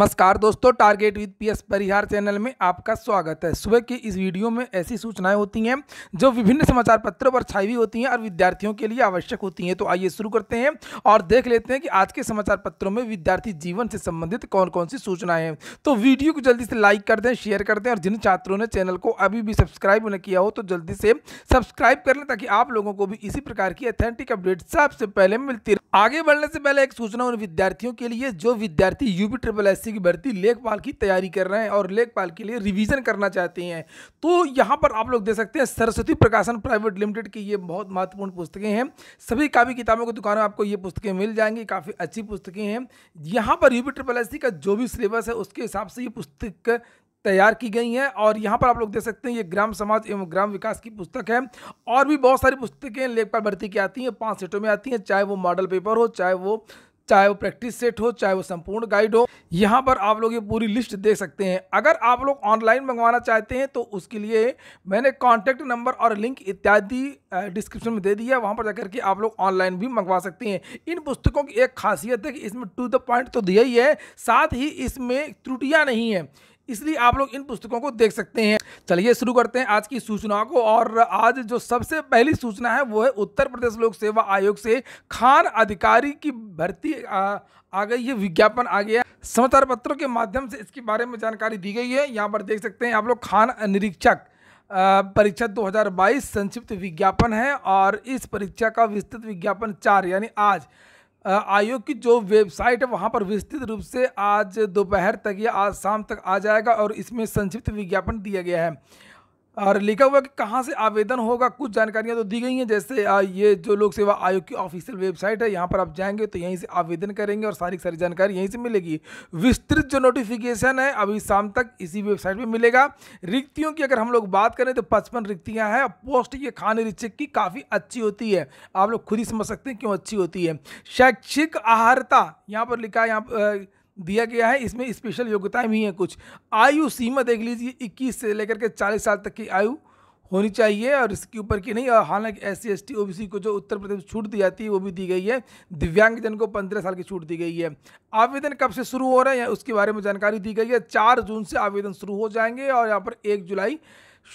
नमस्कार दोस्तों target with P S Parihar channel में आपका स्वागत है सुबह की इस वीडियो में ऐसी सूचनाएं होती हैं जो विभिन्न समाचार पत्रों पर छाई हुई होती हैं और विद्यार्थियों के लिए आवश्यक होती हैं तो आइए शुरू करते हैं और देख लेते हैं कि आज के समाचार पत्रों में विद्यार्थी जीवन से संबंधित कौन कौन सी सूचनाएं हैं तो वीडियो को जल्दी से लाइक कर दें शेयर कर दें और जिन छात्रों ने चैनल को अभी भी सब्सक्राइब न किया हो तो जल्दी से सब्सक्राइब कर लें ताकि आप लोगों को भी इसी प्रकार की अथेंटिक अपडेट सबसे पहले मिलती आगे बढ़ने से पहले एक सूचना उन विद्यार्थियों के लिए जो विद्यार्थी यूपी ट्रिपल एस की भर्ती लेखपाल की तैयारी कर रहे हैं और लेखपाल के लिए रिवीजन करना चाहते हैं तो यहाँ पर आप लोग देख सकते हैं सरस्वती प्रकाशन प्राइवेट लिमिटेड की ये बहुत महत्वपूर्ण पुस्तकें हैं सभी काफ़ी किताबों की दुकानों में आपको ये पुस्तकें मिल जाएंगी काफ़ी अच्छी पुस्तकें हैं यहाँ पर यू ट्रिपल एस का जो भी सिलेबस है उसके हिसाब से ये पुस्तक तैयार की गई हैं और यहाँ पर आप लोग देख सकते हैं ये ग्राम समाज एवं ग्राम विकास की पुस्तक है और भी बहुत सारी पुस्तकें लेखपाल भर्ती की आती हैं पांच सेटों में आती हैं चाहे वो मॉडल पेपर हो चाहे वो चाहे वो प्रैक्टिस सेट हो चाहे वो संपूर्ण गाइड हो यहाँ पर आप लोग ये पूरी लिस्ट देख सकते हैं अगर आप लोग ऑनलाइन मंगवाना चाहते हैं तो उसके लिए मैंने कॉन्टैक्ट नंबर और लिंक इत्यादि डिस्क्रिप्शन में दे दिया है वहाँ पर जाकर के आप लोग ऑनलाइन भी मंगवा सकते हैं इन पुस्तकों की एक खासियत है कि इसमें टू द पॉइंट तो दिया ही है साथ ही इसमें त्रुटियाँ नहीं है इसलिए आप लोग इन पुस्तकों को देख सकते हैं चलिए शुरू करते हैं आज की सूचनाओं को और आज जो सबसे पहली सूचना है वो है उत्तर प्रदेश लोक सेवा आयोग से खान अधिकारी की भर्ती आ, आ गई है विज्ञापन आ गया समाचार पत्रों के माध्यम से इसके बारे में जानकारी दी गई है यहाँ पर देख सकते हैं आप लोग खान निरीक्षक परीक्षा 2022 संक्षिप्त विज्ञापन है और इस परीक्षा का विस्तृत विज्ञापन चार यानी आज आयोग की जो वेबसाइट है वहाँ पर विस्तृत रूप से आज दोपहर तक या आज शाम तक आ जाएगा और इसमें संक्षिप्त विज्ञापन दिया गया है और लिखा हुआ कि कहाँ से आवेदन होगा कुछ जानकारियाँ तो दी गई हैं जैसे ये जो लोक सेवा आयोग की ऑफिशियल वेबसाइट है यहाँ पर आप जाएंगे तो यहीं से आवेदन करेंगे और सारी सारी जानकारी यहीं से मिलेगी विस्तृत जो नोटिफिकेशन है अभी शाम तक इसी वेबसाइट पे मिलेगा रिक्तियों की अगर हम लोग बात करें तो पचपन रिक्तियाँ हैं पोस्ट ये खान निरीक्षक की काफ़ी अच्छी होती है आप लोग खुद ही समझ सकते हैं क्यों अच्छी होती है शैक्षिक आहारता यहाँ पर लिखा है यहाँ दिया गया है इसमें स्पेशल योग्यताएं भी हैं कुछ आयु सीमा देख लीजिए 21 से लेकर के 40 साल तक की आयु होनी चाहिए और इसके ऊपर की नहीं और हालांकि S C S T O B C को जो उत्तर प्रदेश छूट दी जाती है वो भी दी गई है दिव्यांगजन को पंद्रह साल की छूट दी गई है आवेदन कब से शुरू हो रहे हैं उसके बारे में जानकारी दी गई है चार जून से आवेदन शुरू हो जाएंगे और यहाँ पर एक जुलाई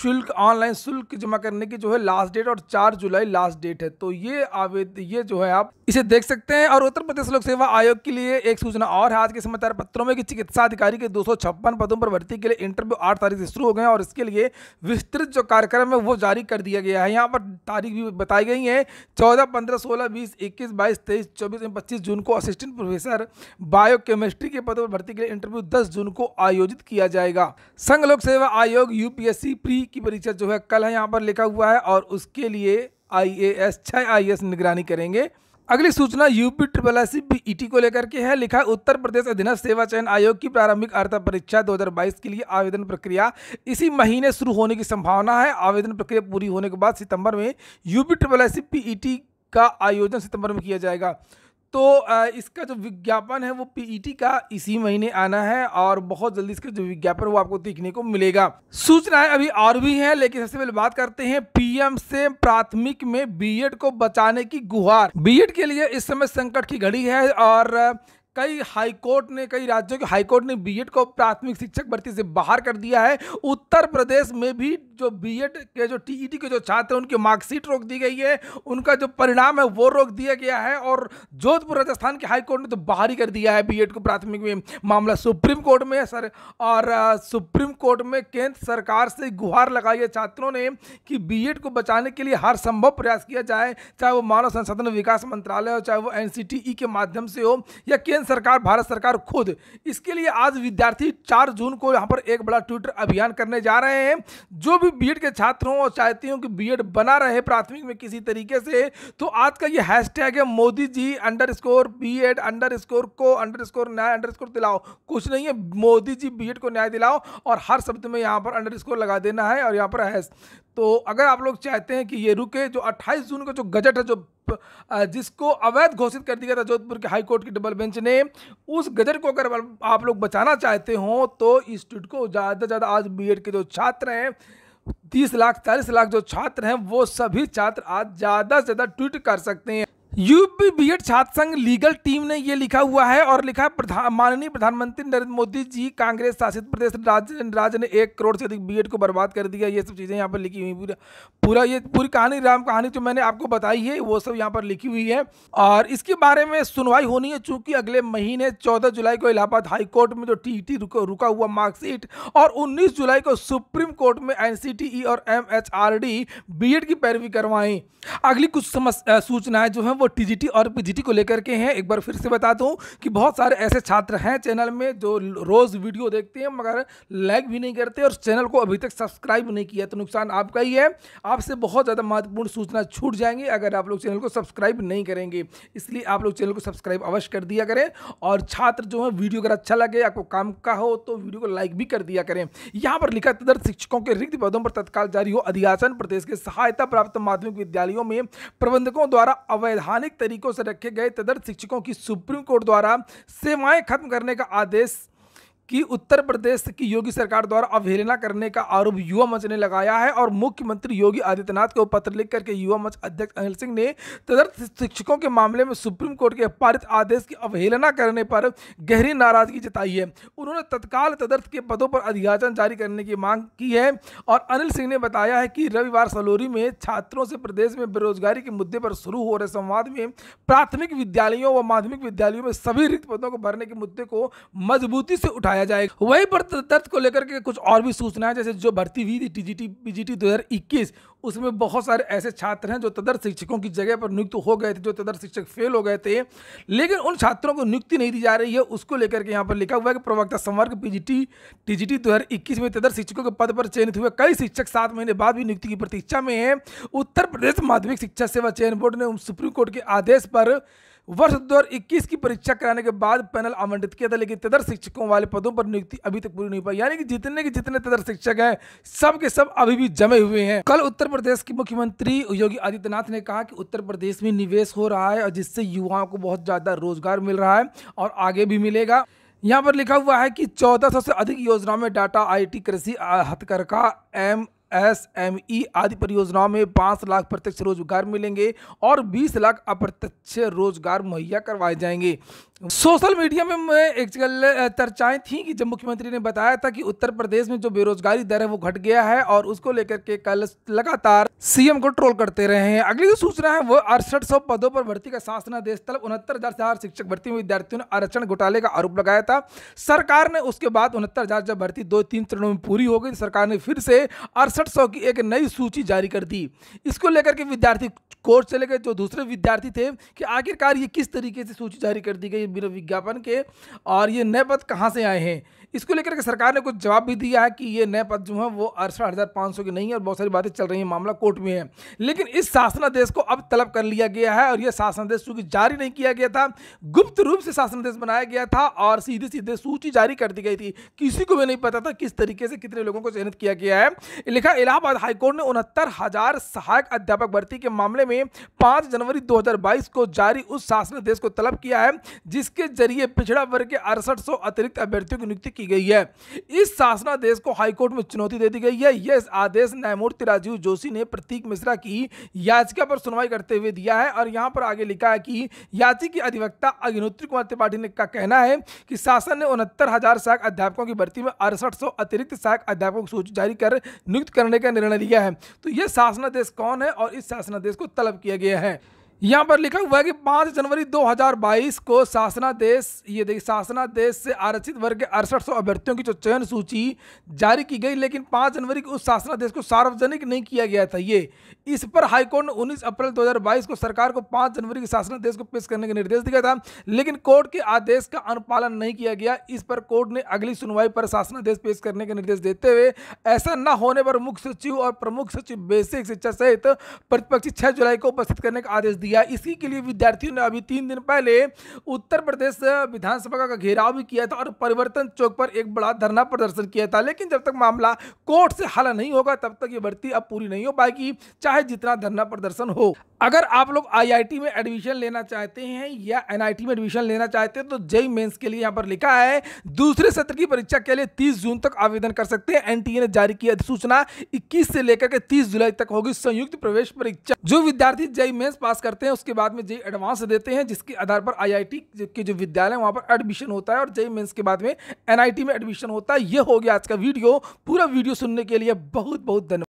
शुल्क ऑनलाइन शुल्क जमा करने की जो है लास्ट डेट और चार जुलाई लास्ट डेट है तो ये आवेदन ये जो है आप इसे देख सकते हैं और उत्तर प्रदेश लोक सेवा आयोग के लिए एक सूचना और है आज के समाचार पत्रों में कि चिकित्सा अधिकारी के दो पदों पर भर्ती के लिए इंटरव्यू आठ तारीख से शुरू हो गए और इसके लिए विस्तृत जो कार्यक्रम है वो जारी कर दिया गया है यहाँ पर तारीख भी बताई गई है चौदह पंद्रह सोलह बीस इक्कीस बाईस तेईस चौबीस एवं पच्चीस जून को असिस्टेंट प्रोफेसर बायोकेमिस्ट्री के पदों पर भर्ती के लिए इंटरव्यू दस जून को आयोजित किया जाएगा संघ लोक सेवा आयोग यूपीएससी प्री की परीक्षा जो है कल है यहाँ पर लिखा हुआ है और उसके लिए आई ए एस छः आई एस निगरानी करेंगे अगली सूचना यूपी ट्रिपल एस सी को लेकर के है लिखा उत्तर प्रदेश अधीनस्थ सेवा चयन आयोग की प्रारंभिक अर्था परीक्षा 2022 के लिए आवेदन प्रक्रिया इसी महीने शुरू होने की संभावना है आवेदन प्रक्रिया पूरी होने के बाद सितंबर में यूपी ट्रिपल एस सी का आयोजन सितंबर में किया जाएगा तो इसका जो विज्ञापन है वो पीईटी e का इसी महीने आना है और बहुत जल्दी इसका जो विज्ञापन वो आपको देखने को मिलेगा सूचनाएं अभी और भी हैं लेकिन सबसे पहले बात करते हैं पीएम से प्राथमिक में बीएड को बचाने की गुहार बीएड के लिए इस समय संकट की घड़ी है और कई हाईकोर्ट ने कई राज्यों के हाईकोर्ट ने बीएड को प्राथमिक शिक्षक भर्ती से बाहर कर दिया है उत्तर प्रदेश में भी जो बीएड के जो टीईटी e के जो छात्र हैं उनकी मार्कशीट रोक दी गई है उनका जो परिणाम है वो रोक दिया गया है और जोधपुर राजस्थान के हाईकोर्ट ने तो बाहर ही कर दिया है बीएड को प्राथमिक में मामला सुप्रीम कोर्ट में है सर और सुप्रीम कोर्ट में केंद्र सरकार से गुहार लगाई है छात्रों ने कि बी को बचाने के लिए हर संभव प्रयास किया जाए चाहे वो मानव संसाधन विकास मंत्रालय हो चाहे वो एन e के माध्यम से हो या केंद्र सरकार भारत सरकार खुद इसके लिए आज विद्यार्थी चार जून को यहाँ पर एक बड़ा ट्विटर अभियान करने जा रहे हैं जो भी बीएड के छात्र हों और चाहती हों कि बीएड बना रहे प्राथमिक में किसी तरीके से तो आज का ये हैशटैग है Modi ji underscore B Ed underscore को अंडर स्कोर न्याय अंडर स्कोर दिलाओ कुछ नहीं है मोदी जी बी को न्याय दिलाओ और हर शब्द में यहाँ पर अंडर स्कोर लगा देना है और यहाँ पर हैश तो अगर आप लोग चाहते हैं कि ये रुके जो 28 जून का जो गजट है जो जिसको अवैध घोषित कर दिया था जोधपुर के हाई कोर्ट की डबल बेंच ने उस गजट को अगर आप लोग बचाना चाहते हो तो इस ट्वीट को ज़्यादा से ज़्यादा आज बीएड के जो छात्र हैं तीस लाख चालीस लाख जो छात्र हैं वो सभी छात्र आज ज़्यादा से ज़्यादा ट्वीट कर सकते हैं यूपी बी एड छात्र संघ लीगल टीम ने यह लिखा हुआ है और लिखा प्रधान माननीय प्रधानमंत्री नरेंद्र मोदी जी कांग्रेस शासित प्रदेश राज्य राज ने एक करोड़ से अधिक बीएड को बर्बाद कर दिया ये सब चीज़ें यहाँ पर लिखी हुई पूरा पूरा ये पूरी कहानी राम कहानी जो मैंने आपको बताई है वो सब यहाँ पर लिखी हुई है और इसके बारे में सुनवाई होनी है चूंकि अगले महीने चौदह जुलाई को इलाहाबाद हाईकोर्ट में जो टी टी रुका हुआ मार्कशीट और उन्नीस जुलाई को सुप्रीम कोर्ट में एन और एम एच की पैरवी करवाएं अगली कुछ समस्या सूचनाएं जो है वो टीजीटी और पीजीटी को लेकर के हैं एक बार फिर से बता दूं कि बहुत सारे ऐसे छात्र हैं चैनल में जो रोज़ वीडियो देखते हैं मगर लाइक भी नहीं करते और चैनल को अभी तक सब्सक्राइब नहीं किया तो नुकसान आपका ही है आपसे बहुत ज़्यादा महत्वपूर्ण सूचना छूट जाएंगी अगर आप लोग चैनल को सब्सक्राइब नहीं करेंगे इसलिए आप लोग चैनल को सब्सक्राइब अवश्य कर दिया करें और छात्र जो है वीडियो अगर अच्छा लगे आपको काम का हो तो वीडियो को लाइक भी कर दिया करें यहाँ पर लिखा तदर्थ शिक्षकों के रिक्त पदों पर तत्काल जारी हो अधियासन प्रदेश के सहायता प्राप्त माध्यमिक विद्यालयों में प्रबंधकों द्वारा अवैध संवैधानिक तरीकों से रखे गए तदर्थ शिक्षकों की सुप्रीम कोर्ट द्वारा सेवाएं खत्म करने का आदेश कि उत्तर प्रदेश की योगी सरकार द्वारा अवहेलना करने का आरोप युवा मंच ने लगाया है और मुख्यमंत्री योगी आदित्यनाथ को पत्र लिख करके युवा मंच अध्यक्ष अनिल सिंह ने तदर्थ शिक्षकों के मामले में सुप्रीम कोर्ट के पारित आदेश की अवहेलना करने पर गहरी नाराजगी जताई है उन्होंने तत्काल तदर्थ के पदों पर अधियाचन जारी करने की मांग की है और अनिल सिंह ने बताया है कि रविवार सलोरी में छात्रों से प्रदेश में बेरोजगारी के मुद्दे पर शुरू हो रहे संवाद में प्राथमिक विद्यालयों व माध्यमिक विद्यालयों में सभी रिक्त पदों को भरने के मुद्दे को मजबूती से उठाया पाया जाएगा वहीं पर तथ्य को लेकर के कुछ और भी सूचना है जैसे जो भर्ती हुई थी टीजीटी पीजीटी 2021 उसमें बहुत सारे ऐसे छात्र हैं जो तदर शिक्षकों की जगह पर नियुक्त हो गए थे जो तदर शिक्षक फेल हो गए थे लेकिन उन छात्रों को नियुक्ति नहीं दी जा रही है उसको लेकर के यहाँ पर लिखा हुआ है कि प्रवक्ता संवर्ग पीजीटी टीजीटी दो हज़ार इक्कीस में तदर शिक्षकों के पद पर चयनित हुए कई शिक्षक सात महीने बाद भी नियुक्ति की प्रतीक्षा में है उत्तर प्रदेश माध्यमिक शिक्षा सेवा चयन बोर्ड ने सुप्रीम कोर्ट के आदेश पर वर्ष 2021 की परीक्षा कराने के बाद पैनल आवंटित किया था लेकिन तदर शिक्षकों वाले पदों पर नियुक्ति अभी तक पूरी नहीं पाई यानी कि जितने के जितने तदर शिक्षक हैं सब के सब अभी भी जमे हुए हैं कल उत्तर प्रदेश के मुख्यमंत्री योगी आदित्यनाथ ने कहा कि उत्तर प्रदेश में निवेश हो रहा है और जिससे युवाओं को बहुत ज़्यादा रोजगार मिल रहा है और आगे भी मिलेगा यहाँ पर लिखा हुआ है कि 1400 से अधिक योजनाओं में डाटा आईटी कृषि हथकरघा एम एसएमई आदि परियोजनाओं में पाँच लाख प्रत्यक्ष रोजगार मिलेंगे और बीस लाख अप्रत्यक्ष रोजगार मुहैया करवाए जाएंगे सोशल मीडिया में एक चर्चाएं थी कि जब मुख्यमंत्री ने बताया था कि उत्तर प्रदेश में जो बेरोजगारी दर है वो घट गया है और उसको लेकर के कल लगातार सीएम को ट्रोल करते रहे हैं अगली जो सूचना है वो अड़सठ सौ पदों पर भर्ती का शासनादेश तलब उनहत्तर हजार शिक्षक भर्ती में विद्यार्थियों ने आरक्षण घोटाले का आरोप लगाया था सरकार ने उसके बाद उनहत्तर हजार जब भर्ती दो तीन चरणों में पूरी हो गई तो सरकार ने फिर से अड़सठ सौ की एक नई सूची जारी कर दी इसको लेकर के विद्यार्थी कोर्ट चले गए जो दूसरे विद्यार्थी थे कि आखिरकार ये किस तरीके से सूची जारी कर दी गई विज्ञापन के और ये नए पद कहाँ से आए हैं इसको लेकर के सरकार ने कुछ जवाब भी दिया है कि ये नए पद जो हैं वो अड़सठ हज़ार पाँच सौ के नहीं है और बहुत सारी बातें चल रही हैं मामला कोर्ट में है लेकिन इस शासनादेश को अब तलब कर लिया गया है और यह शासनादेश चूँकि जारी नहीं किया गया था गुप्त रूप से शासनादेश बनाया गया था और सीधे सीधे सूची जारी कर दी गई थी किसी को भी नहीं पता था किस तरीके से कितने लोगों को चयनित किया गया है लिखा इलाहाबाद हाईकोर्ट ने उनहत्तर हज़ार सहायक अध्यापक भर्ती के मामले में पाँच जनवरी दो को जारी उस शासनादेश को तलब किया है जिसके जरिए पिछड़ा वर्ग के अड़सठ सौ अतिरिक्त अभ्यर्थियों की नियुक्ति की गई है इस शासनादेश को हाईकोर्ट में चुनौती दे दी गई है यह आदेश न्यायमूर्ति राजीव जोशी ने प्रतीक मिश्रा की याचिका पर सुनवाई करते हुए दिया है और यहाँ पर आगे लिखा है कि याचिक की अधिवक्ता अग्निहोत्री कुमार त्रिपाठी ने का कहना है कि शासन ने उनहत्तर हजार सहायक अध्यापकों की भर्ती में अड़सठ सौ अतिरिक्त सहायक अध्यापकों की सूची जारी कर नियुक्त करने का निर्णय लिया है तो यह शासनादेश कौन है और इस शासनादेश को तलब किया गया है यहाँ पर लिखा हुआ है कि पाँच जनवरी 2022 को शासनादेश ये देखिए शासनादेश से आरक्षित वर्ग के अड़सठ सौ अभ्यर्थियों की जो चयन सूची जारी की गई लेकिन पाँच जनवरी को उस शासनादेश को सार्वजनिक नहीं किया गया था ये इस पर हाईकोर्ट ने 19 अप्रैल 2022 को सरकार को पाँच जनवरी के शासनादेश को पेश करने का निर्देश दिया था लेकिन कोर्ट के आदेश का अनुपालन नहीं किया गया इस पर कोर्ट ने अगली सुनवाई पर शासनादेश पेश करने के निर्देश देते हुए ऐसा न होने पर मुख्य सचिव और प्रमुख सचिव बेसिक शिक्षा सहित प्रतिपक्षी छः जुलाई को उपस्थित करने का आदेश दिया दिया इसी के लिए विद्यार्थियों ने अभी तीन दिन पहले उत्तर प्रदेश विधानसभा का घेराव भी किया था और परिवर्तन चौक पर एक बड़ा धरना प्रदर्शन किया था लेकिन जब तक मामला कोर्ट से हल नहीं होगा तब तक ये भर्ती अब पूरी नहीं हो पाएगी चाहे जितना धरना प्रदर्शन हो अगर आप लोग आई में एडमिशन लेना चाहते हैं या एन में एडमिशन लेना चाहते हैं तो जय मेन्स के लिए यहाँ पर लिखा है दूसरे सत्र की परीक्षा के लिए 30 जून तक आवेदन कर सकते हैं एन ने जारी की अधिसूचना 21 से लेकर के 30 जुलाई तक होगी संयुक्त प्रवेश परीक्षा जो विद्यार्थी जय मेन्स पास करते करते हैं उसके बाद में जेई एडवांस देते हैं जिसके आधार पर आईआईटी के जो विद्यालय वहाँ पर एडमिशन होता है और जेई मेंस के बाद में एनआईटी में एडमिशन होता है ये हो गया आज का वीडियो पूरा वीडियो सुनने के लिए बहुत बहुत धन्यवाद